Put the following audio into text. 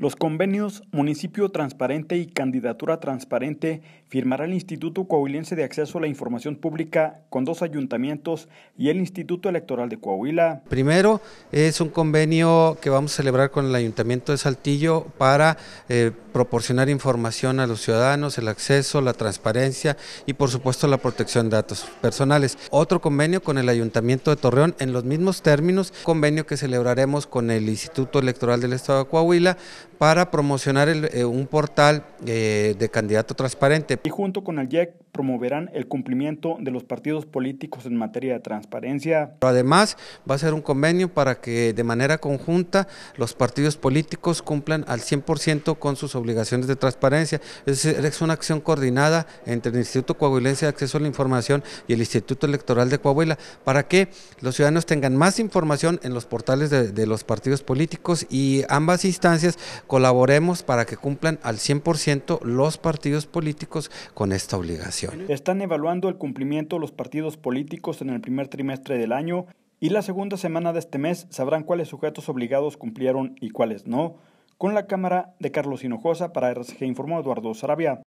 Los convenios Municipio Transparente y Candidatura Transparente firmará el Instituto Coahuilense de Acceso a la Información Pública con dos ayuntamientos y el Instituto Electoral de Coahuila. Primero es un convenio que vamos a celebrar con el Ayuntamiento de Saltillo para eh, proporcionar información a los ciudadanos, el acceso, la transparencia y por supuesto la protección de datos personales. Otro convenio con el Ayuntamiento de Torreón en los mismos términos, convenio que celebraremos con el Instituto Electoral del Estado de Coahuila para promocionar eh, un portal eh, de candidato transparente. Y junto con el promoverán el cumplimiento de los partidos políticos en materia de transparencia. Además, va a ser un convenio para que de manera conjunta los partidos políticos cumplan al 100% con sus obligaciones de transparencia. Es, es una acción coordinada entre el Instituto Coahuilense de Acceso a la Información y el Instituto Electoral de Coahuila para que los ciudadanos tengan más información en los portales de los partidos políticos y ambas instancias colaboremos para que cumplan al 100% los partidos políticos con esta obligación. Están evaluando el cumplimiento de los partidos políticos en el primer trimestre del año y la segunda semana de este mes sabrán cuáles sujetos obligados cumplieron y cuáles no. Con la cámara de Carlos Hinojosa para que informó Eduardo Sarabia.